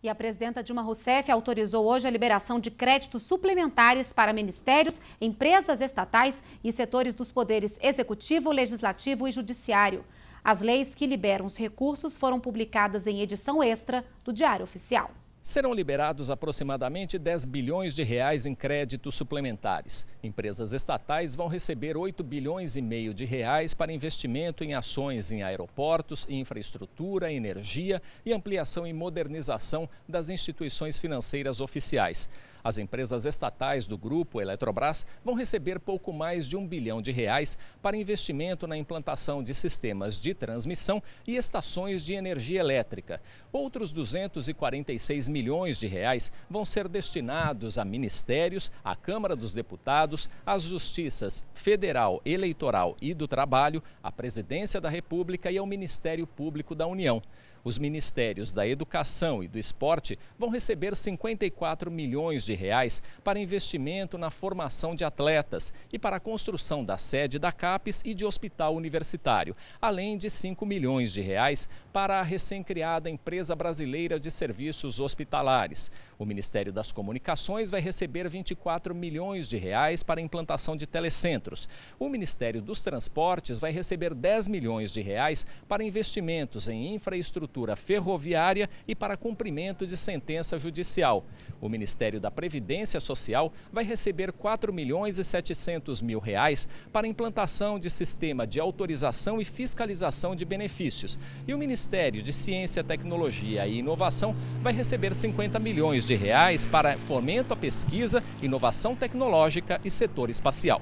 E a presidenta Dilma Rousseff autorizou hoje a liberação de créditos suplementares para ministérios, empresas estatais e setores dos poderes executivo, legislativo e judiciário. As leis que liberam os recursos foram publicadas em edição extra do Diário Oficial serão liberados aproximadamente 10 bilhões de reais em créditos suplementares. Empresas estatais vão receber 8 bilhões e meio de reais para investimento em ações em aeroportos, infraestrutura, energia e ampliação e modernização das instituições financeiras oficiais. As empresas estatais do grupo Eletrobras vão receber pouco mais de um bilhão de reais para investimento na implantação de sistemas de transmissão e estações de energia elétrica. Outros 246 milhões de reais vão ser destinados a ministérios, à Câmara dos Deputados, às justiças federal, eleitoral e do trabalho, à Presidência da República e ao Ministério Público da União. Os ministérios da Educação e do Esporte vão receber 54 milhões de reais para investimento na formação de atletas e para a construção da sede da CAPES e de hospital universitário, além de 5 milhões de reais para a recém-criada Empresa Brasileira de Serviços Hospitalares. O Ministério das Comunicações vai receber 24 milhões de reais para a implantação de telecentros. O Ministério dos Transportes vai receber 10 milhões de reais para investimentos em infraestrutura ferroviária e para cumprimento de sentença judicial. O Ministério da Previdência Social vai receber 4 milhões e 700 mil reais para implantação de sistema de autorização e fiscalização de benefícios. E o Ministério de Ciência, Tecnologia e Inovação vai receber 50 milhões de reais para fomento à pesquisa, inovação tecnológica e setor espacial.